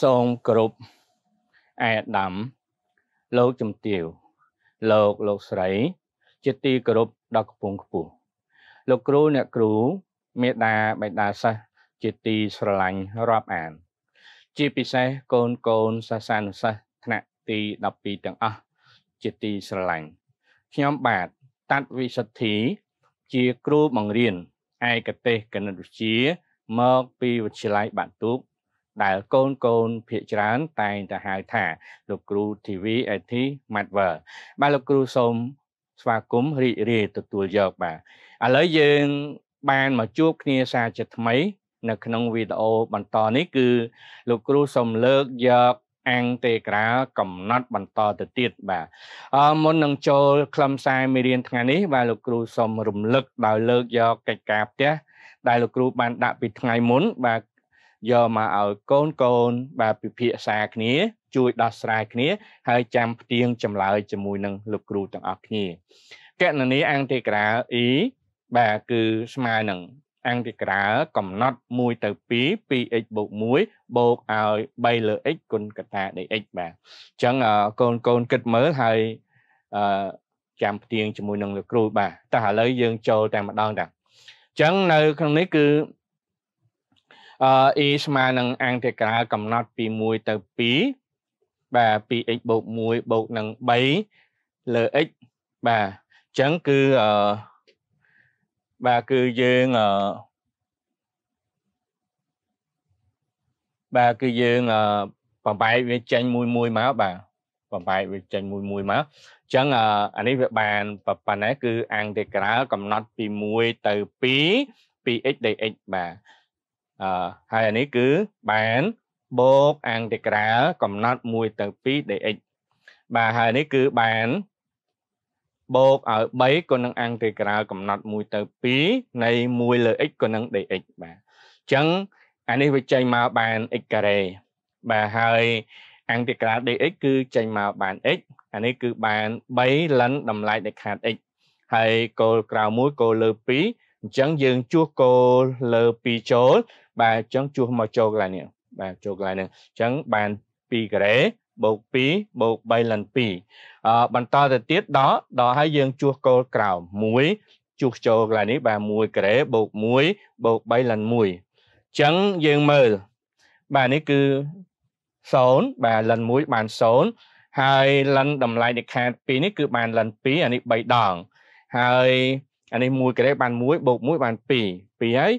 សូមគោរពអេដាមលោកជំទាវលោកលោកស្រី ជាទីគោរពដល់កំពង់ខ្ពស់លោកគ្រូអ្នកគ្រូមេដាបេដាសិស្សជាទីស្រឡាញ់រាប់អាន ជាពិសេសកូនកូនសាសានុសិស្សថ្នាក់ទី12ទាំងអស់ជាទីស្រឡាញ់ខ្ញុំបាទតាត់វិសុទ្ធិជាគ្រូបង្រៀនឯកទេសគណិតវិទ្យាមកពីវិទ្យាល័យបាក់ទូកដែលកូនកូនភាកច្រើនតែងតែហៅថាលោកគ្រូ TV IT Matver បាទលោកគ្រូសូមស្វាគមន៍រីករាយទទួលយកបាទឥឡូវយើងបានមកជួបគ្នាសាជាថ្មី នៅក្នុងវីដេអូបន្តនេះគឺលោកគ្រូសូមលើកយកអង្គទេក្រាលកំណត់បន្តទៅទៀតបាទអឺមុននឹងចូលខ្លឹមសារមេរៀនថ្ងៃនេះបាទលោកគ្រូសូមរំលឹកដោយលើកយកកិច្ចការផ្ទះដែលលោកគ្រូបានដាក់ពីថ្ងៃមុនបាទយកមកឲ្យកូនកូនបាទពិភាក្សាគ្នាជួយដោះស្រាយគ្នាហើយចាំផ្ទៀងចម្លើយជាមួយនឹងលោកគ្រូទាំងអស់គ្នាកណនីអង្គតិក្រាអ៊ីបាទគឺស្មើនឹងអង្គតិក្រាកំណត់1ទៅ2 2x បូក1បូកឲ្យ3លើ x គុណកតានៃ x បាទអញ្ចឹងកូនកូនគិតមើលហើយអឺចាំផ្ទៀងជាមួយនឹងលោកគ្រូបាទតែឥឡូវយើងចូលតែម្ដងតាអញ្ចឹងនៅក្នុងនេះគឺអឺ e ស្មើនឹងអាងអ៊ីក្រាលកំណត់ពី1ទៅ2បាទ 2x បូក1បូកនឹង3លើ x បាទអញ្ចឹងគឺអឺបាទគឺយើងអឺបាទគឺយើងបំបែកវាចេញមួយមួយមកបាទបំបែកវាចេញមួយមួយមកអញ្ចឹងអានេះវាបានប៉ុណ្ណេះគឺអង្គអ៊ីក្រាលកំណត់ពី1ទៅ2 2x dx បាទអឺហើយអានេះគឺបានបូកអាំងតិក្រាលកំណត់1ទៅ2 dx បាទហើយនេះគឺបានបូកឲ្យ3គុណនឹងអាំងតិក្រាលកំណត់1ទៅ2នៃ1លើ x គុណនឹង dx បាទអញ្ចឹងអានេះវាចេញមកបាន x ការ៉េបាទហើយអាំងតិក្រាល dx គឺចេញមកបាន x អានេះគឺបាន3លិនតម្លៃដែលខាត x ហើយគោលក្រៅ1គោលលើ2អញ្ចឹងយើងជួសគោលលើ2ចូលបាទអញ្ចឹងជួសមកចូលកន្លែងនេះបាទចូលកន្លែងហ្នឹងអញ្ចឹងបាន2ការ៉េបូក2បូក3លិន2អឺបន្តទៅទៀតដល់ដល់ហើយយើងជួសគោលក្រោម1ជួសចូលកន្លែងនេះបាទ1ការ៉េបូក1បូក3លិន1អញ្ចឹងយើងមើលបាទនេះគឺ0បាទលិន1បាន0ហើយលិនតម្លៃនៃខាត2នេះគឺបានលិន2អានេះ3ដងហើយអានេះ1ការ៉េបាន1បូក1បាន2 2ហើយ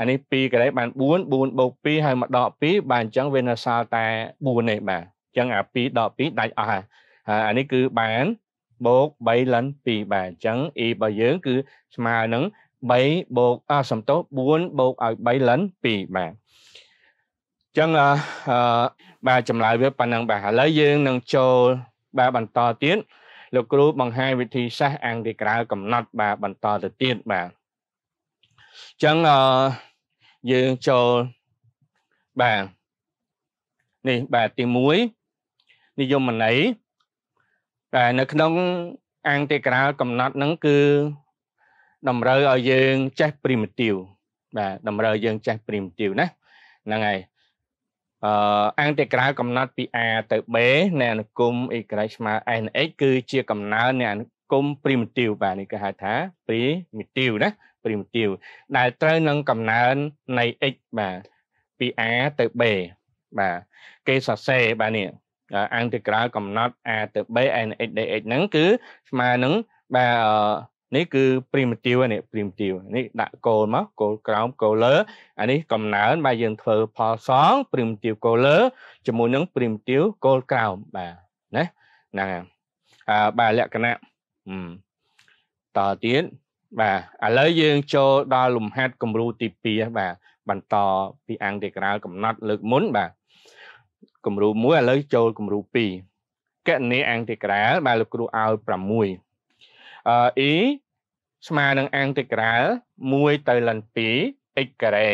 អានេះ2កន្លែងបាន4 4បូក2ហើយមកដក2បាទអញ្ចឹងវានៅសល់តែ4នេះបាទអញ្ចឹងអា2ដក2ដាច់អស់ហើយអានេះគឺបានបូក3លិន2បាទអញ្ចឹង e របស់យើងគឺស្មើនឹង3បូកអសំទោស4បូកឲ្យ3លិន2បាទអញ្ចឹងអឺបាទចម្លើយវាប៉ុណ្ណឹងបាទឥឡូវយើងនឹងចូលបាទបន្តទៀតលោកគ្រូបង្ហាញវិធីសាស្ត្រអង្គទីក្រៅកំណត់បាទបន្តទៅទៀតបាទចឹងយើងចូលបាទនេះបាទទី1និយមន័យតែនៅក្នុងអង្គទេក្រាលកំណត់នឹងគឺតម្រូវឲ្យយើងចេះ primitive បាទតម្រូវយើងចេះ primitive ណាហ្នឹងហើយអឺអង្គទេក្រាលកំណត់ពី A ទៅ B នៃអនុគម y ស្មើ nx គឺជាកំណើននៃអនុគម primitive បាទនេះគេហៅថា primitive ណា primitive ដែលត្រូវនឹងកំណើននៃ x បាទពី a ទៅ b បាទគេសរសេរបាទនេះអង្តិក្រាលកំណត់ a ទៅ b n x dx ហ្នឹងគឺស្មើនឹងបាទនេះគឺ primitive នេះ primitive នេះដាក់គោលមកគោលក្រោមគោលលើអានេះកំណើនបាទយើងធ្វើផលសង primitive គោលលើជាមួយនឹង primitive គោលក្រោមបាទណាហ្នឹងហើយបាទលក្ខណៈតទៀតបាទឥឡូវយើង ចូលដល់លំហាត់គំរូទី2បាទបន្តពីអង្គទីក្រៅកំណត់លើកមុនបាទគំរូ1ឥឡូវចូលគំរូ2កណនីអង្គទីក្រៅបាទលោកគ្រូឲ្យ6អឺ e ស្មើនឹងអង្គទីក្រៅ1ទៅលិន2 x ការ៉េ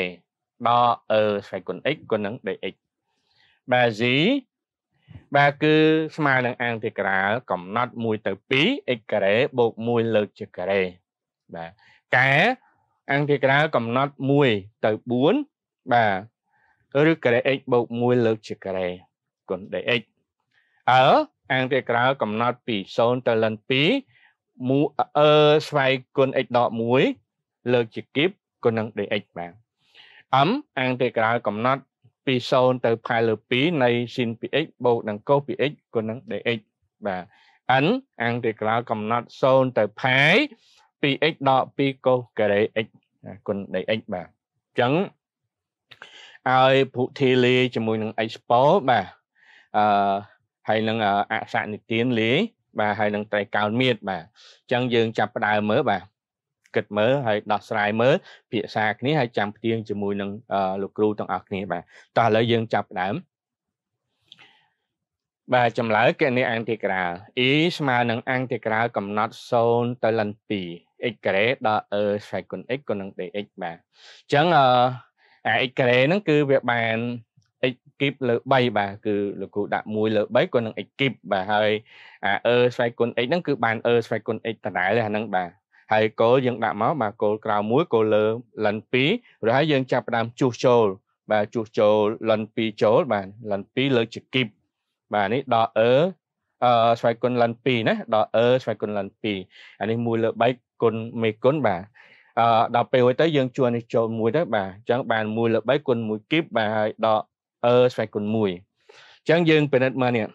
ដល់ e ស្វ័យគុណ x គុណនឹង dx បាទ g បាទគឺស្មើនឹងអង្គទីក្រៅកំណត់1ទៅ2 x ការ៉េបូក1លើកជាការ៉េបាទកែអង្គទីក្រៅកំណត់1ទៅ4បាទឬការ៉េ x បូក1លើកជាការ៉េគុណ dx អើអង្គទីក្រៅកំណត់ពី0ទៅលិន2មូអឺស្វ័យគុណ x ដក1លើកជាគីបគុណនឹង dx បាទ m អង្គទីក្រៅកំណត់ពី0ទៅផែលើ2នៃ sin 2x បូកនឹង cos 2x គុណនឹង dx បាទ n អង្គទីក្រៅកំណត់0ទៅផែ 2x ដល់2កូសការ៉េ x គុណនៃ x បាទអញ្ចឹងឲ្យពុទ្ធាលាជាមួយនឹង x ពលបាទអឺហើយនឹងអសនិទានលាបាទហើយនឹងត្រីកោណមៀតបាទអញ្ចឹងយើងចាប់ផ្ដើមមើលបាទគិតមើលហើយដោះស្រាយមើលភាសាគ្នាហើយចាំផ្ទៀងជាមួយនឹងលោកគ្រូទាំងអស់គ្នាបាទតោះឥឡូវយើងចាប់ផ្ដើមបាទចម្លើយគណនីអង្គទីក្រាល e ស្មើនឹងអង្គទីក្រាលកំណត់0ទៅលិន2 x ការ៉េដល់ e ស្រេចគុណ x គុណនឹង dx បាទអញ្ចឹងអា x ការ៉េហ្នឹងគឺវាបាន x គីបលើ3បាទគឺលោកគ្រូដាក់1លើ3គុណនឹង x គីបបាទហើយអា e ស្រេចគុណ x ហ្នឹងគឺបាន e ស្រេចគុណ x ដដែលហ្នឹងបាទហើយគោលយើងដាក់មកបាទគោលក្រៅមួយគោលលើលិន2រួចហើយយើងចាប់ផ្ដើមជួសចូលបាទជួសចូលលិន2ចូលបាទលិន2លើជាគីបបាទនេះដល់អឺអឺស្វ័យគុណឡាន2ណាដល់អឺស្វ័យគុណឡាន2អានេះមួយលើ3គុណមេគុណបាទអឺដល់ពេលរួចទៅយើងជួននេះចូលមួយទៅបាទអញ្ចឹងបានមួយលើ3គុណមួយគីបបាទហើយដល់អឺស្វ័យគុណ1អញ្ចឹងយើងពិនិត្យមើលនេះ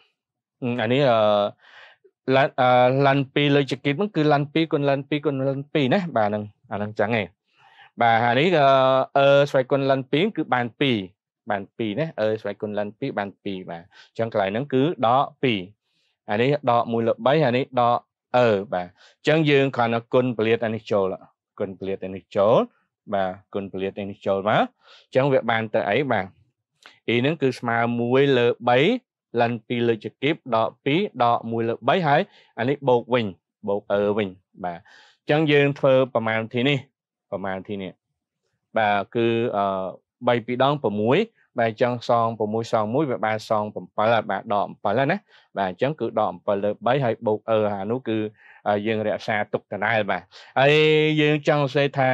អានេះអឺឡានឡាន2លើចគិតហ្នឹងគឺឡាន2គុណឡាន2គុណឡាន2ណាបាទហ្នឹងអាហ្នឹងចឹងឯងបាទហើយនេះអឺស្វ័យគុណឡាន2គឺបាន2បាន2ណាអឺស្វ័យគុណឡាន2បាន2បាទអញ្ចឹងកន្លែងហ្នឹងគឺដក2អានេះដក1លើ3អានេះដកអឺបាទអញ្ចឹងយើងគ្រាន់តែគុណពលិតអានេះចូលគុណពលិតអានេះចូលបាទគុណពលិតនេះចូលមកអញ្ចឹងវាបានទៅអីបាទ e ហ្នឹងគឺស្មើ1លើ3ឡាន2លើចគីបដក2ដក1លើ3ហើយអានេះបូកវិញបូកអឺវិញបាទអញ្ចឹងយើងធ្វើប្រមាណទីនេះប្រមាណទីនេះបាទគឺអឺ3ពីរដង6បាទអញ្ចឹងសង6សង1វាបានសង7ហើយបាទដក7ហើយណាបាទអញ្ចឹងគឺដក7លើ3ហើយបូកអឺអានោះគឺយើងរក្សាទុកដដែលបាទហើយយើងចង់សរសេរថា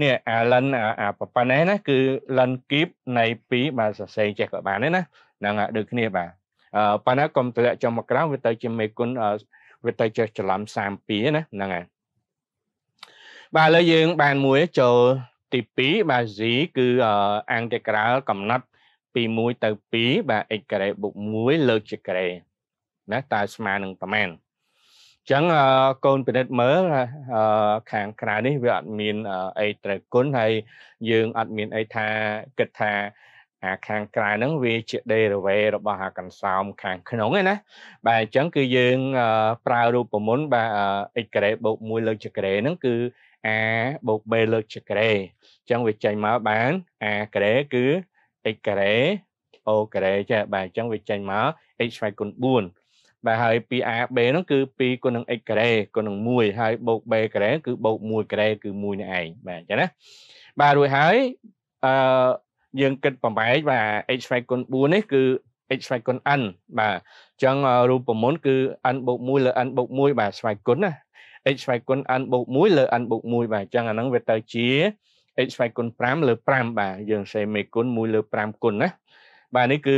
នេះអា ln អាប៉ុណ្ណេះណាគឺ ln keep នៃ2បាទសរសេរចេះក៏បានដែរណាហ្នឹងដូចគ្នាបាទប៉ុន្តែកុំទម្លាក់ចុះមកក្រៅវាទៅជាមេគុណវាទៅចេះច្រឡំ32ណាហ្នឹងហើយបាទឥឡូវយើងបានមួយចូលទី2បាទ z គឺអានតេក្រាលកំណត់ពី1ទៅ2បាទ x ការ៉េបូក1លើកជាការ៉េណាតើស្មើនឹងប្រមាណអញ្ចឹងកូនពិនិត្យមើលខាងក្រៅនេះវាអត់មានអីត្រូវគុណហើយយើងអត់មានអីថាគិតថាអាខាងក្រៅហ្នឹងវាជា derivative របស់អាកន្សោមខាងក្នុងឯណាបាទអញ្ចឹងគឺយើងប្រើរូបមន្តបាទ x ការ៉េបូក1លើកជាការ៉េហ្នឹងគឺ a បូក b លើកជាការ៉េអញ្ចឹងវាចេញមកបាន a ការ៉េគឺ x ការ៉េ o ការ៉េចាបាទអញ្ចឹងវាចេញមក x ស្វែងគុណ4បាទហើយ 2ab ហ្នឹងគឺ2គុណនឹង x ការ៉េគុណនឹង1ហើយបូក b ការ៉េគឺបូក1ការ៉េគឺ1នេះឯងបាទអញ្ចឹងណាបាទរួចហើយអឺយើងគិតបំបែកបាទ x ស្វែងគុណ4នេះគឺ x ស្វែងគុណ n បាទអញ្ចឹងរូបមន្តគឺ n បូក1លើ n បូក1បាទស្វែងគុណណា x ស្វ័យគុណ n បូក1លើ n បូក1បាទអញ្ចឹងអាហ្នឹងវាទៅជា x ស្វ័យគុណ5លើ5បាទយើងសេមេគុណ1លើ5គុណណាបាទនេះគឺ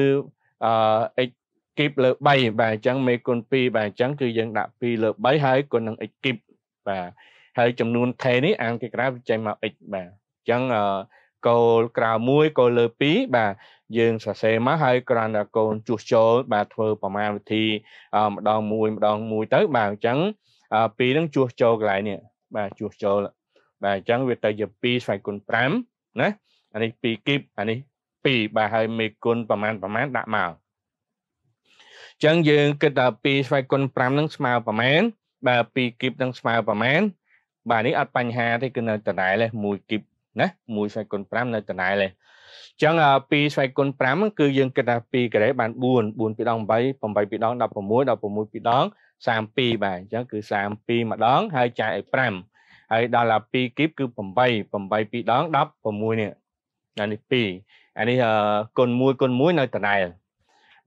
អឺ x គីបលើ3បាទអញ្ចឹងមេគុណ2បាទអញ្ចឹងគឺយើងដាក់2លើ3ហើយគុណនឹង x គីបបាទហើយចំនួន k នេះអានគេក្រៅវាចេញមក x បាទអញ្ចឹងអឺគោលក្រៅ1គោលលើ2បាទយើងសរសេរមកហើយគ្រាន់តែកូនជួសជុលបាទធ្វើប្រមាណវិធីម្ដងមួយម្ដងមួយទៅបាទអញ្ចឹងពីរហ្នឹងជួសចូលកន្លែងនេះបាទជួសចូលបាទអញ្ចឹងវាទៅជា2ស្វ័យគុណ5ណាអានេះ2គីបអានេះ2បាទហើយមេគុណប្រមាណប្រមាណដាក់មកអញ្ចឹងយើងគិតថា2ស្វ័យគុណ5ហ្នឹងស្មើប្រមាណបាទ2គីបហ្នឹងស្មើប្រមាណបាទនេះអត់បញ្ហាទេគឺនៅដដែលឯង1គីបណា1ស្វ័យគុណ5នៅដដែលឯងចឹង2ស្វ័យគុណ5គឺយើងគិតថា2ការ៉េបាន4 4ពីដង8 8ពីដង16 16ពីដង32បាទអញ្ចឹងគឺ32ម្ដងហើយចែកឲ្យ5ហើយដល់ដល់2គីបគឺ8 8 2ដង16នេះអានេះ2អានេះគុណ1គុណ1នៅដដែល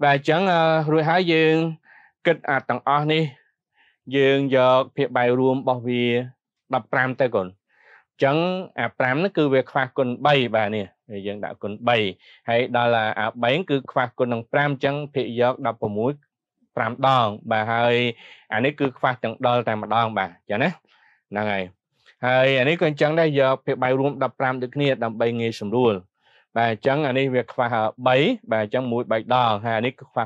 បាទអញ្ចឹងរួចហើយយើងគិតអាទាំងអស់នេះយើងយកភាគបែបរួមរបស់វា15ទៅគុណចឹងអា5ហ្នឹងគឺវាខ្វះគុណ3បាទនេះយើងដាក់គុណ3ហើយដល់អា3គឺខ្វះគុណនឹង5ចឹងភាគយក16 5ដងបាទហើយអានេះគឺខ្វះទាំងដល់តែម្ដងបាទចឹងណាហ្នឹងហើយហើយអានេះក៏អញ្ចឹងដែរយកភាពបាយរួម15ដូចគ្នាដើម្បីងាយស្រួលបាទអញ្ចឹងអានេះវាខ្វះ3បាទអញ្ចឹង1បែកដងហើយអានេះគឺខ្វះ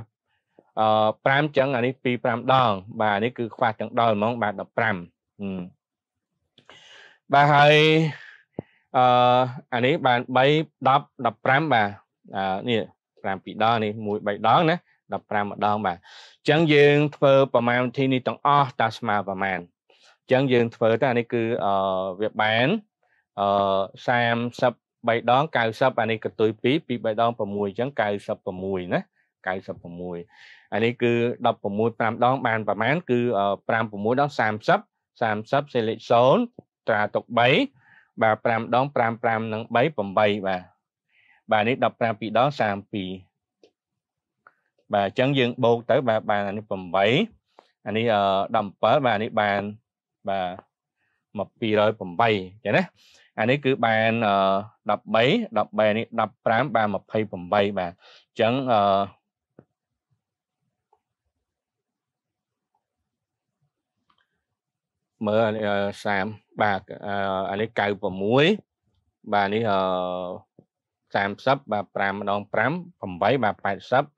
អឺ5អញ្ចឹងអានេះ2 5ដងបាទអានេះគឺខ្វះទាំងដល់ហ្មងបាទ15បាទហើយអឺអានេះបាន3 10 15បាទអានេះ5 2ដងនេះ1 3ដងណា15ម្ដងបាទចឹងយើងធ្វើប្រមាណវិធីនេះទាំងអស់តាស្មើប្រមាណចឹងយើងធ្វើតែអានេះគឺអឺវាបានអឺ33ដង90អានេះកតុយ2 2 3ដង6អញ្ចឹង96ណា96អានេះគឺ16 5ដងបានប្រមាណគឺ56ដង30 30សេលេខ0ត្រាទុក3បាទ5ដង5 5និង3 8បាទបាទនេះ15 2ដង32បាទអញ្ចឹងយើងបូកទៅបាទបានអានេះ8អានេះ17បាទអានេះបានបាទ208អញ្ចឹងណាអានេះគឺបាន13 13នេះ15បាន28បាទអញ្ចឹងអឺមើល30បាទអានេះ96បាទនេះ30បាទ5ម្ដង5 8បាទ80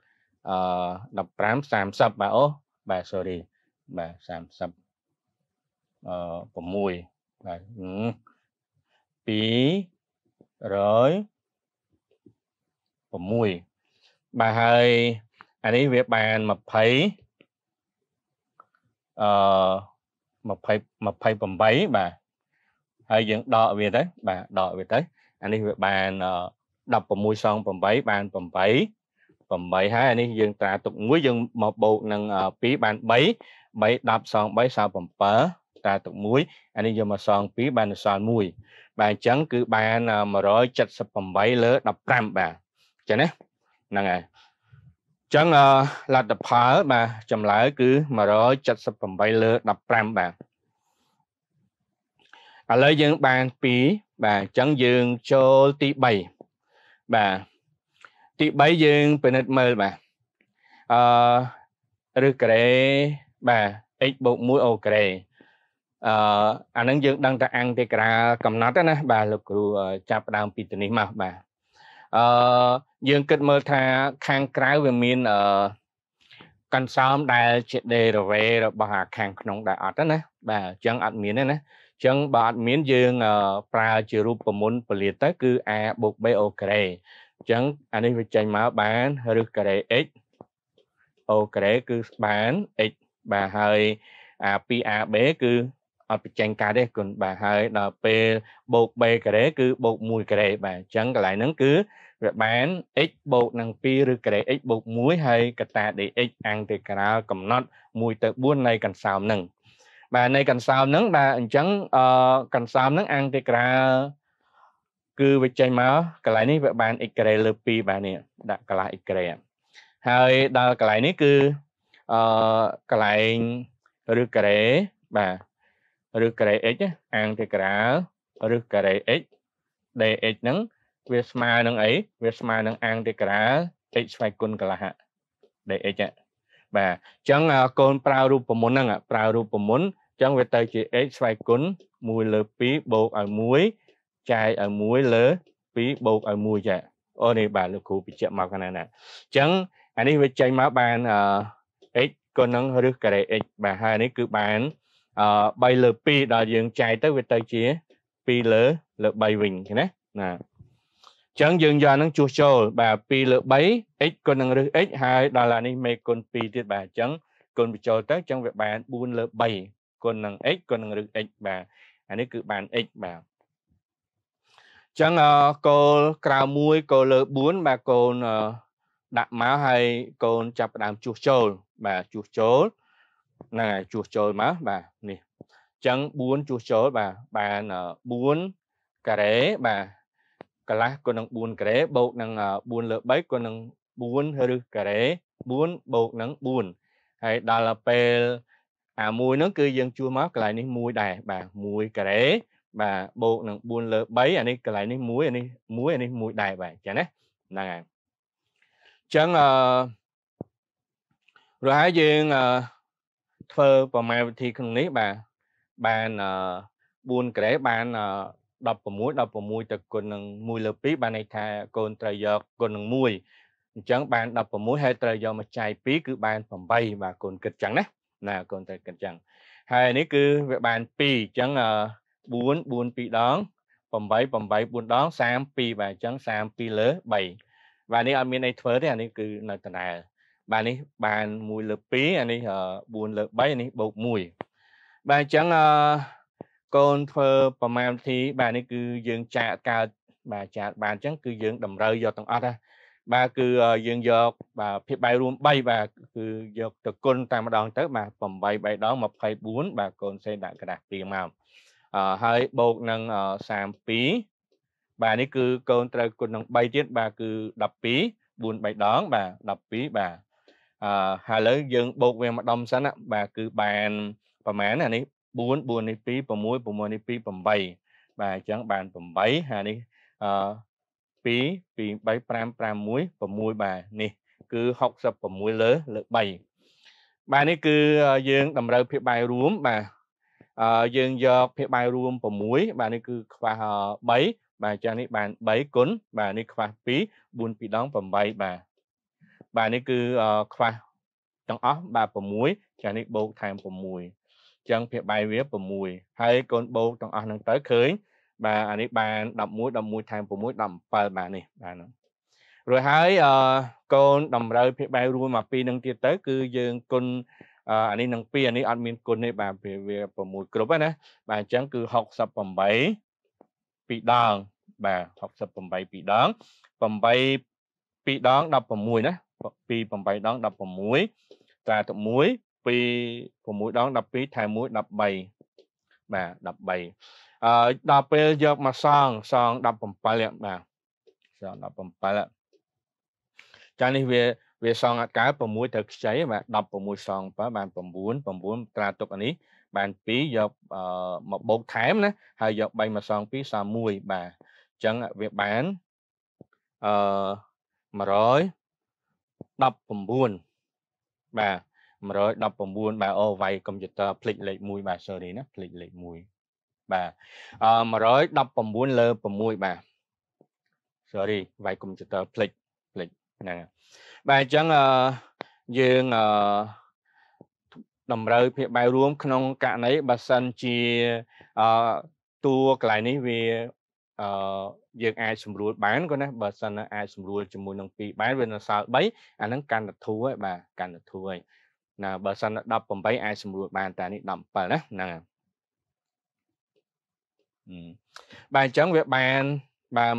អឺ15 30បាទអូបាទ sorry បាទ30អឺ6បាទ206បាទហើយអានេះវាបាន20អឺ20 28បាទហើយយើងដកវាទៅបាទដកវាទៅអានេះវាបាន16សង8បាន8 8ហើយអានេះយើងត្រាទុក1យើងមកបូកនឹង2បាន3 3 10សង3សល់7ត្រាទុក1អានេះយើងមកសង2បានសល់1បាទអញ្ចឹងគឺបាន178លើ15បាទចឹងណាហ្នឹងហើយចឹងលទ្ធផលបាទចម្លើយគឺ178លើ15បាទឥឡូវយើងបាន2បាទអញ្ចឹងយើងចូលទី3បាទទី3យើងពិនិត្យមើលបាទអឺឬក្រេបាទ x បូក1អូក្រេអឺអានឹងយើងដឹងតែអង្គទេក្រាលកំណត់ណាបាទលោកគ្រូចាប់ដើមពីទីនេះមកបាទអឺយើងគិតមើលថាខាងក្រៅវាមានអឺកន្សោមដែលជា derivative របស់អាខាងក្នុងដែលអត់ណាបាទអញ្ចឹងអត់មានទេណាអញ្ចឹងបើអត់មានយើងប្រើជារូបមន្តពលាទៅគឺ a + b អូក្រេអញ្ចឹងអានេះវាចេញមកបានឬការ៉េ x អូការ៉េគឺបាន x បាទហើយអា 2ab គឺអត់បញ្ចេញការទេគុណបាទហើយដល់ពេលបូក b ការ៉េគឺបូក1ការ៉េបាទអញ្ចឹងកន្លែងហ្នឹងគឺវាបាន x បូកនឹង2ឬការ៉េ x បូក1ហើយកតា dx អង្គទេក្រាលកំណត់1ទៅ4នៃកន្សោមហ្នឹងបាទនៃកន្សោមហ្នឹងបាទអញ្ចឹងអកន្សោមហ្នឹងអង្គទេក្រាលគឺវាចេញមកកន្លែងនេះវាបាន x ក្រេលើ2បាទនេះដាក់កន្លះ x ក្រេហើយដល់កន្លែងនេះគឺអឺកន្លែងឬក្រេបាទឬក្រេ x អាងទីក្រាលឬក្រេ x dx ហ្នឹងវាស្មើនឹងអីវាស្មើនឹងអាងទីក្រាល x ស្វ័យគុណកន្លះ dx បាទអញ្ចឹងកូនប្រើរូបមន្តហ្នឹងប្រើរូបមន្តអញ្ចឹងវាទៅជា x ស្វ័យគុណ1លើ2បូកឲ្យ1ចែកឲ្យមួយលើ2បូកឲ្យមួយចាអូនេះបាទលោកគ្រូបញ្ជាក់មកកណ្ណាណាអញ្ចឹងអានេះវាចេញមកបានអឺ x គុណនឹងរឹសការ៉េ x បាទហើយនេះគឺបានអឺ3លើ2ដល់យើងចែកទៅវាទៅជា2លើលើ3វិញឃើញណាណាចឹងយើងយកហ្នឹងជួសចូលបាទ2លើ 3x គុណនឹងរឹស x ហើយដល់ឡានេះមេគុណ2ទៀតបាទអញ្ចឹងគុណបញ្ចូលទៅអញ្ចឹងវាបាន4លើ3គុណនឹង x គុណនឹងរឹស x បាទអានេះគឺបាន x បាទចឹងគោលក្រៅមួយគោលលើ4បាទកូនដាក់មកហើយកូនចាប់ផ្ដើមជួសចូលបាទជួសចូលហ្នឹងហើយជួសចូលមកបាទនេះចឹង4ជួសចូលបាទបាន4ការ៉េបាទកន្លះគុណនឹង4ការ៉េបូកនឹង4លើ3គុណនឹង4ឬការ៉េ4បូកនឹង4ហើយដល់ពេលអាមួយហ្នឹងគឺយើងជួសមកកន្លែងនេះ1ដែរបាទ1ការ៉េបាទបូកនឹង4លើ3អានេះកន្លែងនេះ1អានេះ1អានេះ1ដែរបាទចឹងណាហ្នឹងហើយអញ្ចឹងអឺរហ័យយើងអឺធ្វើប្រមាណវិធីក្នុងនេះបាទបានអឺ4ក្រេបានអឺ16 16ទៅគុណនឹង1លើ2បានន័យថាកូនត្រូវយកគុណនឹង1អញ្ចឹងបាន16ហើយត្រូវយកមកចាយ2គឺបាន8បាទកូនគិតចឹងណាណាកូនត្រូវគិតចឹងហើយនេះគឺវាបាន2អញ្ចឹងអឺ4 4 2ដង8 8 4ដង32បាទអញ្ចឹង32លើ3បាទនេះអត់មានអីធ្វើទេអានេះគឺនៅដដែលបាទនេះបាន1លើ2អានេះ4លើ3អានេះបូក1បាទអញ្ចឹងកូនធ្វើប្រមាណវិធីបាទនេះគឺយើងចាកកើតបាទចាកបានអញ្ចឹងគឺយើងតម្រូវយកទាំងអស់ណាបាទគឺយើងយកបាទភាពបាយរួម3បាទគឺយកទៅគុណតែម្ដងទៅបាទ8 3ដង24បាទកូនសេដាក់กระดาษពីមកហើយបូកនឹង32បាទនេះគឺកូនត្រូវគុណនឹង3ទៀតបាទគឺ12 4 3ដងបាទ12បាទអឺហើយឥឡូវយើងបូកវាម្ដុំសិនបាទគឺបានប្រហែលអានេះ4 4នេះ2 6 6នេះ2 8បាទអញ្ចឹងបាន8ហើយនេះអឺ2 2 3 5 5 1 6បាទនេះគឺ66លើលើ3បាទនេះគឺយើងតម្រូវភាពបាយរួមបាទយើងយកភាគបាយរួម6បាទនេះគឺខ្វះ3បាទចាស់នេះបាន3គុណបាទនេះខ្វះ2 4ពីរដង8បាទបាទនេះគឺខ្វះទាំងអស់បាទ6ចាស់នេះបូកថែម6ចឹងភាគបាយវា6ហើយកូនបូកទាំងអស់ហ្នឹងទៅឃើញបាទអានេះបាន11 11ថែម6 17បាទនេះបាទហ្នឹងរួចហើយអឺកូនតម្រូវភាគបាយរួមមកពីនឹងទៀតទៅគឺយើងគុណអានេះនឹង2អានេះអត់មានគុណទេបាទវាវា6គ្រប់ហ្នឹងណាបាទអញ្ចឹងគឺ68ពីរដងបាទ68ពីរដង8ពីរដង16ណាពី8ដង16ត្រាទឹក1ពី6ដង12ថែ1 13បាទ13អឺដល់ពេលយកមកសងសង17បាទសង17ចានេះវាវាសងអត់កើ6ត្រូវខ្ចីបាទ16សង7បាន9 9ត្រាទុកនេះបាន2យកមកបូកថែមណាហើយយក3មកសង2សល់1បាទអញ្ចឹងវាបានអឺ119បាទ119បាទអូវាយកុំព្យូទ័រភ្លេចលេខ1បាទ sorry ណាភ្លេចលេខ1បាទអឺ119លើ6បាទ sorry វាយកុំព្យូទ័រភ្លេចភ្លេចហ្នឹងហើយបាទអញ្ចឹងយើងតម្រូវភាពបាយរួមក្នុងករណីបើសិនជាតួកន្លែងនេះវាអឺយើងអាចស្រួលបានគាត់ណាបើសិនអាចស្រួលជាមួយនឹង2បានវានៅសល់3អាហ្នឹងកាន់តែធូរហើយបាទកាន់តែធូរហើយណាបើសិន18អាចស្រួលបានតែនេះ17ណាហ្នឹងបាទអញ្ចឹងវាបានបាទ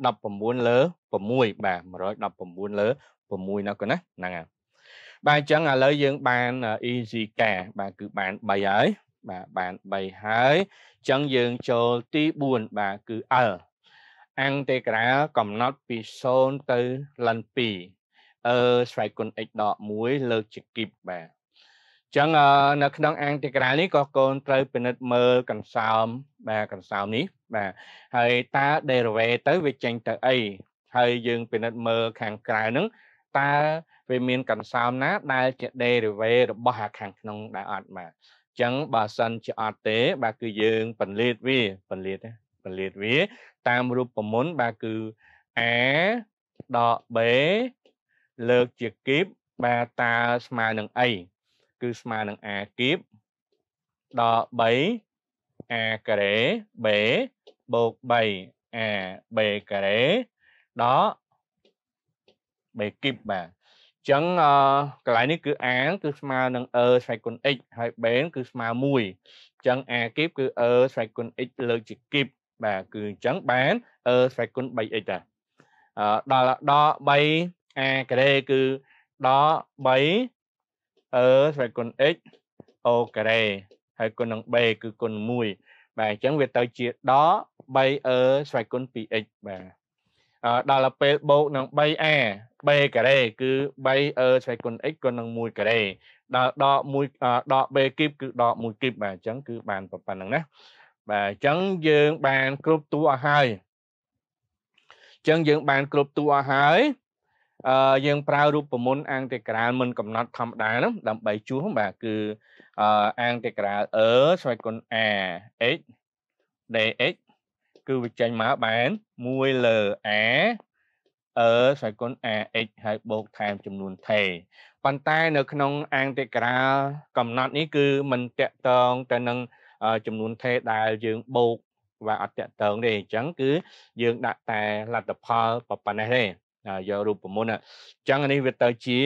119លើ6បាទ119លើ6នោះក៏ណាហ្នឹងហើយបាទអញ្ចឹងឥឡូវយើងបាន easy ការបាទគឺបាន3ហើយបាទបាន3ហើយអញ្ចឹងយើងចូលទី4បាទគឺ L អង្តេក្រាលកំណត់ពី0ទៅលិន2អឺស្រ័យគុណ x ដក1លើកជាគីបបាទអញ្ចឹងនៅក្នុងអង្តេក្រាលនេះក៏កូនត្រូវពិនិត្យមើលកន្សោមបាទកន្សោមនេះបាទហើយតើ derivative ទៅវាចេញទៅអីហើយយើងពិនិត្យមើលខាងក្រៅហ្នឹងតើវាមានកន្សោមណាដែលជា derivative របស់អាខាងក្នុងដែលអត់បាទអញ្ចឹងបើសិនជាអត់ទេបាទគឺយើងពលិតវាពលិតណាពលិតវាតាមរូបមន្តបាទគឺ a ដក b លើកជាគីបបាទតើស្មើនឹងអីគឺស្មើនឹង a គីបដក 3a ការ៉េ b បូក 3a b ការ៉េដកមេគីបបាទអញ្ចឹងអកន្លែងនេះគឺ a គឺស្មើនឹង e ស្វ័យគុណ x ហើយ b គឺស្មើ1អញ្ចឹង a គីបគឺ e ស្វ័យគុណ x លើកជាគីបបាទគឺអញ្ចឹងបាន e ស្វ័យគុណ 3x ដែរដល់ដល់ 3a ការ៉េគឺដល់3 e ស្វ័យគុណ x o ការ៉េហើយគុណនឹង b គឺគុណ1បាទអញ្ចឹងវាទៅជាដល់ 3e ស្វ័យគុណ 2x បាទដល់ពេលបូកនឹង 3a b ការ៉េគឺ 3e ឆ្វេងគុណ x គុណនឹង1ការ៉េដល់ដក1ដក b គីបគឺដក1គីបបាទអញ្ចឹងគឺបានប៉ុណ្្នឹងណាបាទអញ្ចឹងយើងបាន គ្រប់តួអស់ហើយអញ្ចឹងយើង បាន គ្រប់តួអស់ហើយអឺយើងប្រើរូបមន្តអាងតិក្រាលមិនកំណត់ធម្មតានោះដើម្បីជួសបាទគឺអឺអាងតិក្រាល e ឆ្វេងគុណ a x dx គឺវាចេញមកបាន1លើ a អឺស្រេចគុណ ax ហើយបូកថែមចំនួន t ប៉ុន្តែនៅក្នុងអាងតិក្រាលកំណត់នេះគឺมันតកតងទៅនឹងចំនួន t ដែលយើងបូកវាអត់តកតងទេអញ្ចឹងគឺយើងដាក់តែលទ្ធផលប៉ុណ្ណេះទេយករូបមន្តអញ្ចឹងនេះវាទៅជា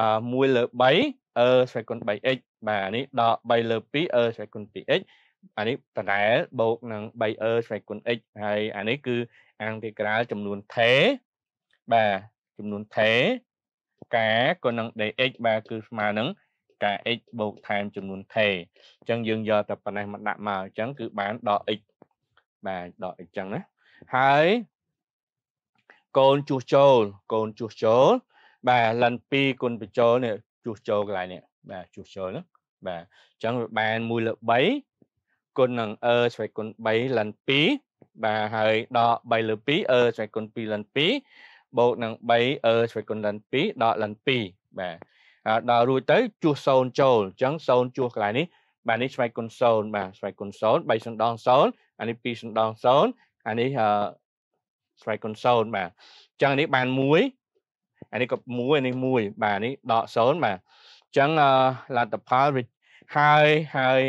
1លើ3អឺស្រេចគុណ 3x បាទនេះដល់3លើ2អឺស្រេចគុណ 2x អានេះដដែលបូកនឹង 3e ស្វែងគុណ x ហើយអានេះគឺអានទីក្រាលចំនួនថេបាទចំនួនថេកាក៏នឹង dx បាទគឺស្មើនឹងកា x បូកថែមចំនួនថេអញ្ចឹងយើងយកតែប៉ុណ្ណេះមកដាក់មកអញ្ចឹងគឺបានដល់ x បាទដល់ x អញ្ចឹងណាហើយកូនជួសចូលកូនជួសចូលបាទលិន2គុណបញ្ចូលនេះជួសចូលកន្លែងនេះបាទជួសចូលណាបាទអញ្ចឹងវាបាន1លើ3គុណនឹងអឺស្រេចគុណ3លិន2បាទហើយដក3លើ2អឺស្រេចគុណ2លិន2បូកនឹង3អឺស្រេចគុណលិន2ដកលិន2បាទដល់រួចទៅជួស0ចូលអញ្ចឹង0ជួសកន្លែងនេះបាទនេះស្រេចគុណ0បាទស្រេចគុណ0 3សណ្ដង0អានេះ2សណ្ដង0អានេះស្រេចគុណ0បាទអញ្ចឹងនេះបាន1អានេះក៏1អានេះ1បាទនេះដក0បាទអញ្ចឹងលទ្ធផលហើយហើយ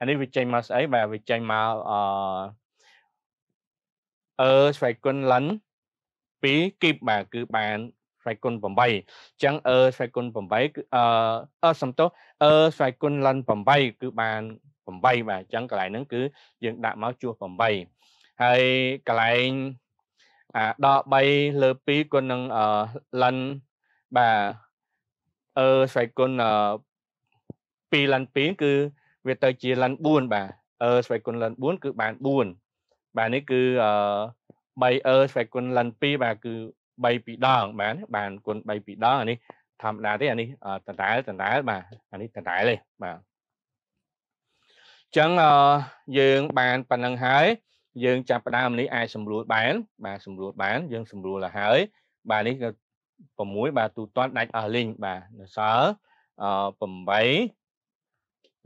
អានេះវាចេញមកស្អីបាទវាចេញមកអអឺស្វ័យគុណលិន2គីបបាទគឺបានស្វ័យគុណ8អញ្ចឹងអឺស្វ័យគុណ8គឺអអសំទោសអឺស្វ័យគុណលិន8គឺបាន8បាទអញ្ចឹងកន្លែងហ្នឹងគឺយើងដាក់មកជួស8ហើយកន្លែងអាដល់3លើ2គុណនឹងអលិនបាទអឺស្វ័យគុណ2លិន2គឺវាទៅជា ln 4បាទ e ស្វ័យគុណ ln 4គឺបាន4បាទនេះគឺអឺ 3e ស្វ័យគុណ ln 2បាទគឺ3ពីដងបាទបានគុណ3ពីដងអានេះធម្មតាទេអានេះតដែលតដែលបាទអានេះតដែលទេបាទចឹងយើងបានប៉ុណ្្នឹងហើយយើងចាប់ផ្ដើមនេះអាចសម្រួលបានបាទសម្រួលបានយើងសម្រួលទៅហើយបាទនេះ6បាទទូទាត់ដាច់អស់លីងបាទនៅសល់8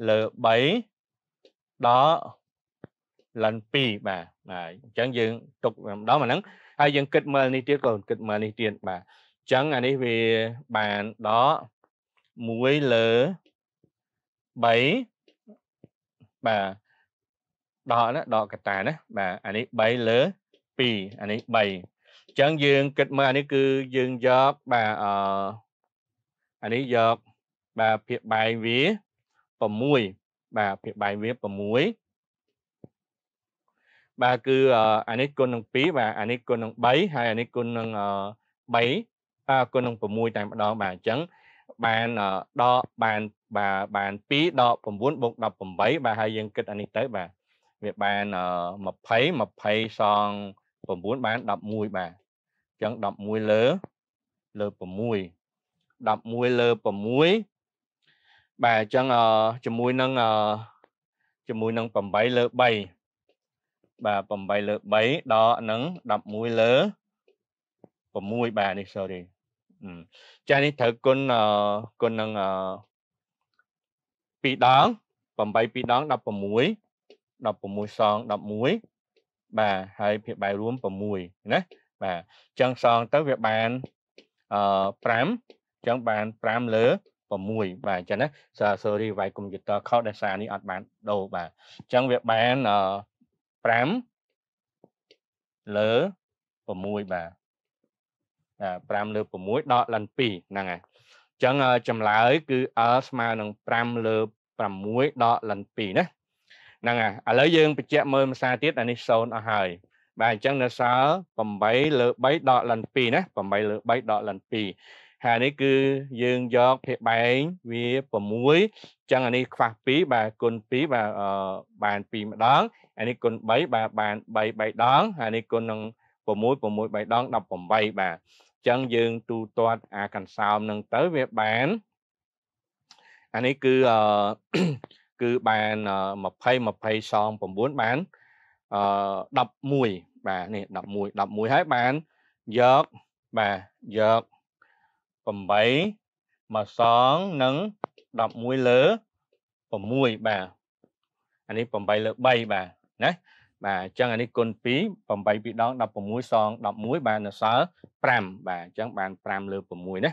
លើ3ដល់លិន2បាទហើយអញ្ចឹងយើងទុកម្ដងអាហ្នឹងហើយយើងគិតមើលនេះទៀតក៏គិតមើលនេះទៀតបាទអញ្ចឹងអានេះវាបានដល់1លើ3បាទដកណាដកកតាណាបាទអានេះ3លើ2អានេះ3អញ្ចឹងយើងគិតមើលអានេះគឺយើងយកបាទអអានេះយកបាទភាពបែងវា6បាទភាពបាយវា6បាទគឺអានេះគុណនឹង2បាទអានេះគុណនឹង3ហើយអានេះគុណនឹង3បាទគុណនឹង6តែម្ដងបាទអញ្ចឹងបានដកបានបាទបាន2ដក9បូក18បាទហើយយើងគិតអានេះទៅបាទវាបាន20 20សង9បាន11បាទអញ្ចឹង11លើលើ6 11លើ6បាទអញ្ចឹងជាមួយនឹងជាមួយនឹង8លើ3បាទ8លើ3ដកនឹង11លើ6បាទនេះ sorry ចានេះត្រូវគុណគុណនឹង2ដង8 2ដង16 16សង11បាទហើយភាគបែបរួម6ណាបាទអញ្ចឹងសងទៅវាបាន5អញ្ចឹងបាន5លើ6 6បាទអញ្ចឹងណា sorry វាយកុំព្យូទ័រខុសដោយសារនេះអត់បានដូរបាទអញ្ចឹងវាបាន5លើ6បាទ5លើ6ដកលិន2ហ្នឹងហើយអញ្ចឹងចម្លើយគឺ r ស្មើនឹង5លើ6ដកលិន2ណាហ្នឹងហើយឥឡូវយើងបញ្ជាក់មើលភាសាទៀតអានេះ0អស់ហើយបាទអញ្ចឹងនៅសល់8លើ3ដកលិន2ណា8លើ3ដកលិន2ហើយនេះគឺយើងយកភាគបែងវា6ចឹងអានេះខ្វះ2បាទគុណ2បាទបាន2ម្ដងអានេះគុណ3បាទបាន3 3ដងហើយនេះគុណនឹង6 6 3ដង18បាទចឹងយើងទូទាត់អាកន្សោមនឹងទៅវាបានអានេះគឺអឺគឺបាន20 20សង9បានអឺ11បាទនេះ11 11ហើយបានយកបាទយក8មួយសងនិង11លើ6បាទអានេះ8លើ3បាទណាបាទអញ្ចឹងអានេះគុណ2 8ពីរដង16សង11បាននៅសល់5បាទអញ្ចឹងបាន5លើ6ណា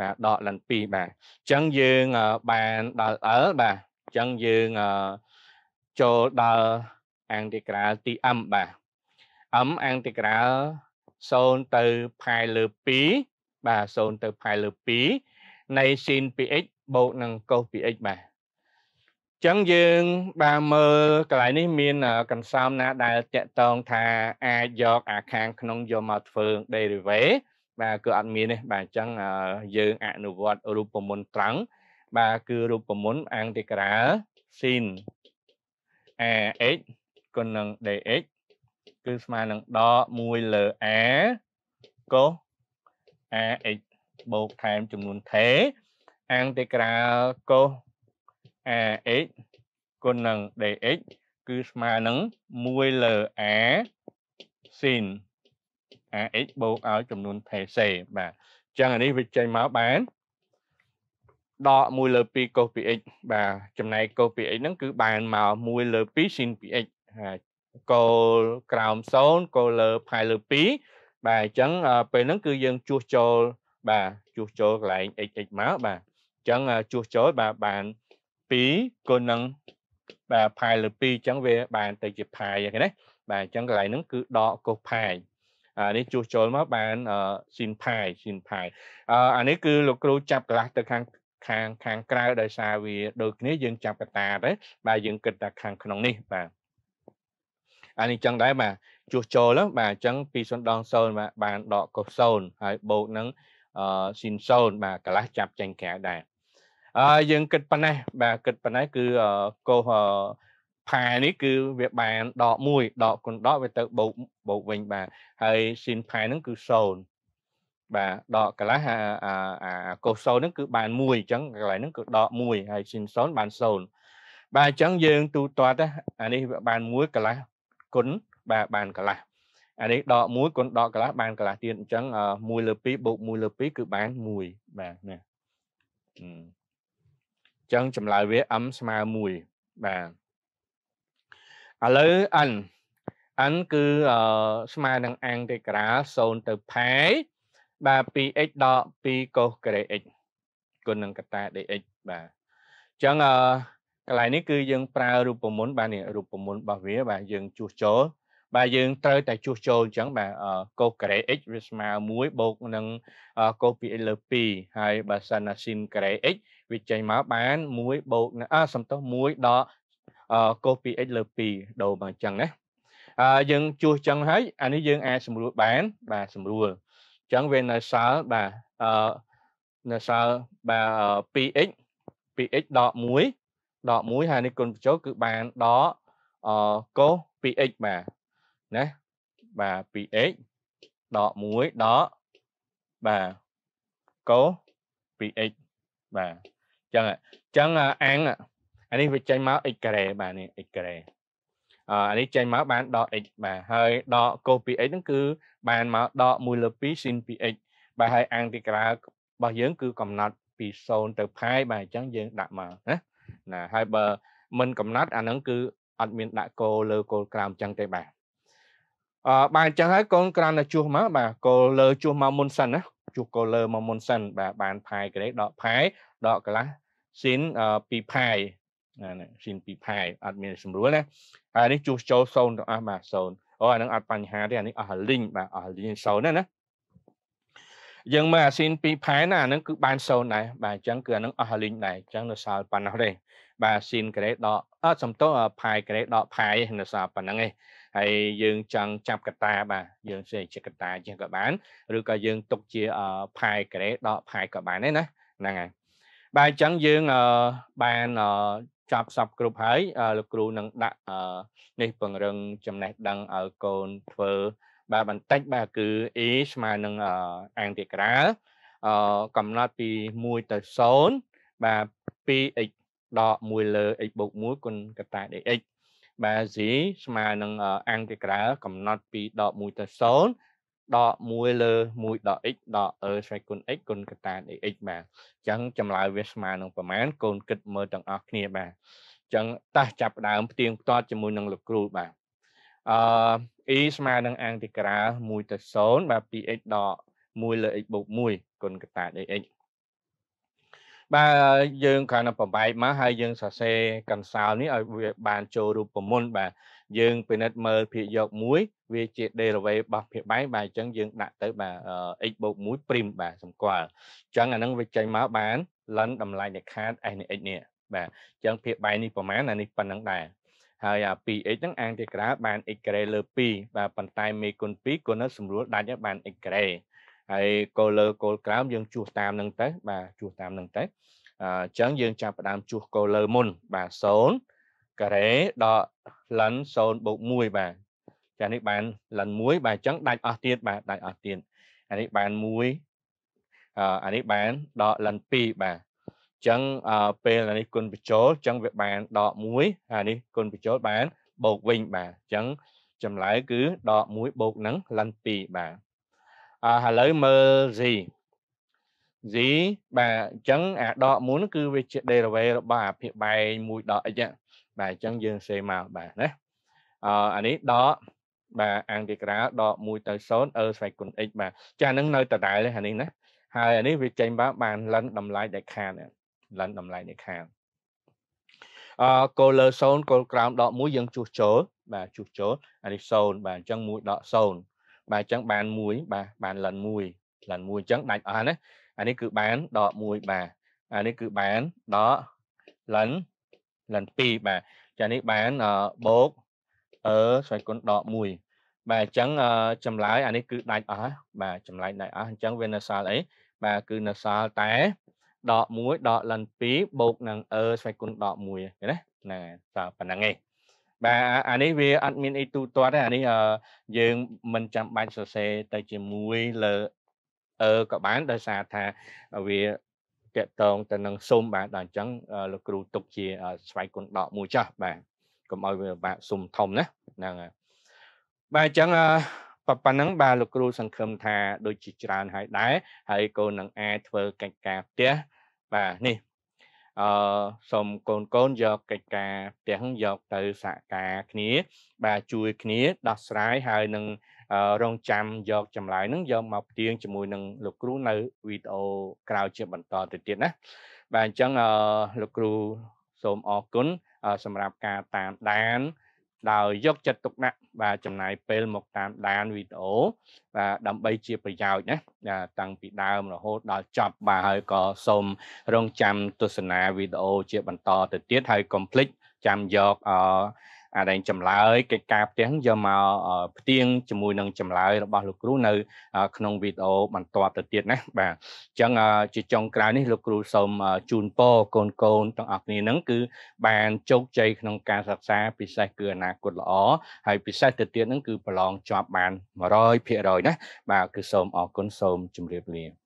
បាទដកលិន2បាទអញ្ចឹងយើងបានដល់ L បាទអញ្ចឹងយើងចូលដល់អង្តិក្រាលទី M បាទ M អង្តិក្រាល0ទៅផែលើ2បាទ0ទៅផែលើ2នៃ sin px បូកនឹង cos px បាទចឹងយើងបាទមើលកន្លែងនេះមានកន្សោមណាដែលតកតងថាអាចយកអាខាងក្នុងយកមកធ្វើ derivative បាទគឺអត់មានទេបាទអញ្ចឹងយើងអនុវត្តរូបមន្តត្រង់បាទគឺរូបមន្តអង្គតិក្រាល sin ax គុណនឹង dx គឺស្មើនឹងដក1លើ a cos ax បូកថែមចំនួន k អង្តេក្រាលកូស ax គុណនឹង dx គឺស្មើនឹង1លើ a sin ax បូកឲ្យចំនួន k c បាទអញ្ចឹងអានេះវាចេញមកបានដក1លើ2កូស px បាទចំណែកកូស px ហ្នឹងគឺបានមក1លើ2 sin px ហើយកូលក្រោម0កូលលើផៃលើ2បាទអញ្ចឹងពេលហ្នឹងគឺយើងជួសជុលបាទជួសជុលកន្លែង xx មកបាទអញ្ចឹងជួសជុលបាទបាន2គុណនឹងបាទផាយលើ2អញ្ចឹងវាបានទៅជាផាយហ្នឹងណាបាទអញ្ចឹងកន្លែងហ្នឹងគឺដកកុសផាយអានេះជួសជុលមកបានស៊ីនផាយស៊ីនផាយអានេះគឺលោកគ្រូចាប់កន្លះទៅខាងខាងខាងក្រៅដោយសារវាដូចគ្នាយើងចាប់កតាទេបាទយើងគិតតែខាងក្នុងនេះបាទអានេះចឹងដែរបាទជួសចូលហ្នឹងបាទអញ្ចឹង2.0ដល់0បាទបានដកកុស0ហើយបូកនឹងអឺស៊ីន0បាទកន្លះចាប់ចេញក្រៅដែរអឺយើងគិតប៉ុណ្ណេះបាទគិតប៉ុណ្ណេះគឺកុសផានេះគឺវាបានដក1ដកគុណដកវាទៅបូកបូកវិញបាទហើយស៊ីនផាហ្នឹងគឺ0បាទដកកន្លះអាអាកុសសូនហ្នឹងគឺបាន1អញ្ចឹងកន្លែងហ្នឹងគឺដក1ហើយស៊ីនសូនបាន0បាទអញ្ចឹងយើងទូទាត់អានេះបាន1កន្លះគុណបាទបានកន្លះអានេះដក1គុណដកកន្លះបានកន្លះទៀតអញ្ចឹង1លើ2បូក1លើ2គឺបាន1បាទណាអញ្ចឹងចម្លើយវា m ស្មើ1បាទឥឡូវ n n គឺស្មើនឹងអាំងទេក្រាល0ទៅផែបាទ 2x ដក2កុសការ៉េ x គុណនឹងកតា dx បាទអញ្ចឹងកន្លែងនេះគឺយើងប្រើរូបមន្តបាទនេះរូបមន្តរបស់វាបាទយើងជួសជុលបាទយើងត្រូវតែជួសជុលអញ្ចឹងបាទកូការ៉េ x វាស្មើ1បូកនឹងកូ px លើ2ហើយបើសិនណាស៊ីនការ៉េ x វាចេញមកបាន1បូកនឹងអសំទោស1ដល់កូ px លើ2ដូរមកអញ្ចឹងណាអឺយើងជួសអញ្ចឹងហើយអានេះយើងអាចសម្រួលបានបាទសម្រួលអញ្ចឹងវានៅសល់បាទអឺនៅសល់បាទ 2x 2x ដក1ដក1ហើយនេះគុណបញ្ចូលគឺបានដកកូស 2x បាទណាបាទ 2x ដក1ដកបាទកូ 2x បាទអញ្ចឹងអញ្ចឹងអាំងអានេះវាចេញមក x ការ៉េបាទនេះ x ការ៉េអានេះចេញមកបានដក x បាទហើយដកកូ 2x ហ្នឹងគឺបានមកដក1លើ2 sin 2x បាទហើយអាំងទីក្រៅរបស់យើងគឺកំណត់ពី0ទៅផាយបាទអញ្ចឹងយើងដាក់មកណាណាហើយបើមិនកំណត់អាហ្នឹងគឺអត់មានដាក់គោលើគោលក្រោមអញ្ចឹងទេបាទអឺបាទអញ្ចឹងហើយកូនក្រាន់តែជួសមកបាទកូនលើជួសមកមុនសិនណាជួសកូនលើមកមុនសិន បាទបានផាយក្រេដកផាយដកកន្លះស៊ីនពីផាយណាស៊ីនពីផាយអត់មានស្រួលណាហើយនេះជួសចូល0ទាំងអស់បាទ0អូអានឹងអត់បញ្ហាទេអានេះអស់លីងបាទអស់លីង0ណាណាយើងមើលអាស៊ីន2ផែនណាអានឹងគឺបាន0ដែរបាទអញ្ចឹងគឺអានឹងអស់លីងដែរអញ្ចឹងនៅសល់ប៉ុណ្ណោះទេបាទស៊ីនក្រេដកអត់សំទោសផាយក្រេដកផាយនៅសល់ប៉ុណ្ណឹងឯងហើយយើងចង់ចាប់កតាបាទយើងស្អីជាកតាជាងក៏បានឬក៏យើងទុកជាផាយក្រេដកផាយក៏បានដែរណាហ្នឹងហើយបាទអញ្ចឹងយើងបានចាប់សពគ្រប់ហើយលោកគ្រូនឹងដាក់នេះពង្រឹងចំណេះដឹងឲ្យកូនធ្វើបាទបន្តិចបាទគឺ A ស្មើនឹងអង្គទីក្រាលកំណត់ពី1ទៅ0បាទ 2x ដក1លើ x បូក1គុណកតា dx បាទ z ស្មើនឹង integral កំណត់ពីដក1ទៅ0ដក1លើ1ដក x ដក e ស្រេចគុណ x គុណកតា dx បាទអញ្ចឹងចម្លើយវាស្មើនឹងប្រមាណកូនគិតមើលទាំងអស់គ្នាបាទអញ្ចឹងតោះចាប់ដើមផ្ទៀងផ្ទាត់ជាមួយនឹងលោកគ្រូបាទអឺ e ស្មើនឹង integral 1ទៅ0បាទ 2x ដក1លើ x បូក1គុណកតា dx បើយើងគ្រាន់តែប្របែកមកហើយយើងសរសេរកន្សោលនេះឲ្យវាបានចូលរូបមន្តបាទយើងពិនិត្យមើលភាគយកមួយវាជា derivative របស់ភាគបែកបាទអញ្ចឹងយើងដាក់ទៅបាទ x បូក1 prim បាទសម្គាល់អញ្ចឹងអានឹងវាចេញមកបាន ln តម្លៃនៃខាត s នៃ x នេះបាទអញ្ចឹងភាគបែកនេះប្រហែលអានេះប៉ុណ្ណឹងដែរហើយអា 2x ហ្នឹងអានទីក្រាបាន x ក្រេលើ2បាទប៉ុន្តែមេគុណ2គុណនៅស្រួលដាច់បាន x ក្រេហើយគោលលើគោលក្រោមយើងជួសតាមនឹងទៅបាទជួសតាមនឹងទៅអញ្ចឹងយើងចាប់ផ្ដើមជួសគោលលើមុនបាទ0ការ៉េដកលិន0បូក1បាទចានេះបានលិន1បាទអញ្ចឹងដាច់អស់ទៀតបាទដាច់អស់ទៀតអានេះបាន1អានេះបានដកលិន2បាទអញ្ចឹងពេលអានេះគុណបញ្ចូលអញ្ចឹងវាបានដក1អានេះគុណបញ្ចូលបានបូកវិញបាទអញ្ចឹងចម្លើយគឺដក1បូកនឹងលិន2បាទឥឡូវមើល z z បាទអញ្ចឹងអាដកមុនគឺវាជា derivative របស់អាភាគបែងមួយដក x បាទអញ្ចឹងយើងសេមកបាទណាអអានេះដកបាទអង្ទីក្រាលដក1ទៅ0អឺស្វែកគុណ x បាទចាហ្នឹងនៅតដែលហ្នឹងនេះណាហើយអានេះវាចេញមកបានលិនតម្លៃដែលខានលិនតម្លៃដែលខានអកូលើ0កូលក្រោមដក1យើងជួសចូលបាទជួសចូលអានេះ0បាទអញ្ចឹង1ដក0បាទអញ្ចឹងបានមួយបាទបានលិនមួយលិនមួយអញ្ចឹងដាច់អស់ណាអានេះគឺបានដកមួយបាទអានេះគឺបានដកលិនលិន2បាទចានេះបានបូកអឺស្វ័យគុណដក1បាទអញ្ចឹងចម្លើយអានេះគឺដាច់អស់បាទចម្លើយដាច់អស់អញ្ចឹងវានៅសល់អីបាទគឺនៅសល់តែដក1ដកលិន2បូកនឹងអឺស្វ័យគុណដក1ណាណាតើប៉ុណ្ណឹងឯងបាទអានេះវាអត់មានអីទូទាត់ទេអានេះយើងមិនចាំបាច់សរសេរទៅជាមួយលើអឺក៏បានដោយសារថាវាតកតងទៅនឹងសុំបាទដល់អញ្ចឹងលោកគ្រូទុកជាស្វ័យគុណដកមួយចាស់បាទកុំឲ្យវាបាក់សុំធំណាហ្នឹងបាទអញ្ចឹងប៉ុណ្ណឹងបាទលោកគ្រូសង្ឃឹមថាដូចជាច្រើនហើយដែរហើយក៏នឹងអាចធ្វើកិច្ចការផ្ទះបាទនេះអឺសូមកូនកូនយកកិច្ចការទាំងយកទៅសហការគ្នាបាទជួយគ្នាដោះស្រាយហើយនឹងរងចាំយកចម្លើយនឹងយកមកផ្ទៀងជាមួយនឹងលោកគ្រូនៅវីដេអូក្រោយជាបន្តទៅទៀតណាបាទអញ្ចឹងលោកគ្រូសូមអរគុណសម្រាប់ការតាមដានដោយយកចិត្តទុកដាក់បាទចំណាយពេលមកតាមដានវីដេអូបាទដើម្បីជាប្រយោជន៍ណាតាំងពីដើមរហូតដល់ចប់បាទហើយក៏សូមរងចាំទស្សនាវីដេអូជាបន្តទៅទៀតហើយកុំភ្លេចចាំយកអឺអាដែងចម្លើយកិច្ចការផ្ទាំងយកមកផ្ទៀងជាមួយនឹងចម្លើយរបស់លោកគ្រូនៅ ក្នុងវីដេអូបន្ទាប់ទៅទៀតណាបាទអញ្ចឹងជាចុងក្រោយនេះលោកគ្រូសូមជូនពរកូនកូនទាំងអស់គ្នានឹងគឺ បានជោគជ័យក្នុងការសិក្សា ពិសេសគឺអនាគតល្អហើយពិសេសទៅទៀតនឹងគឺប្រឡងជាប់បាន100%ណាបាទគឺសូមអរគុណសូមជម្រាបលា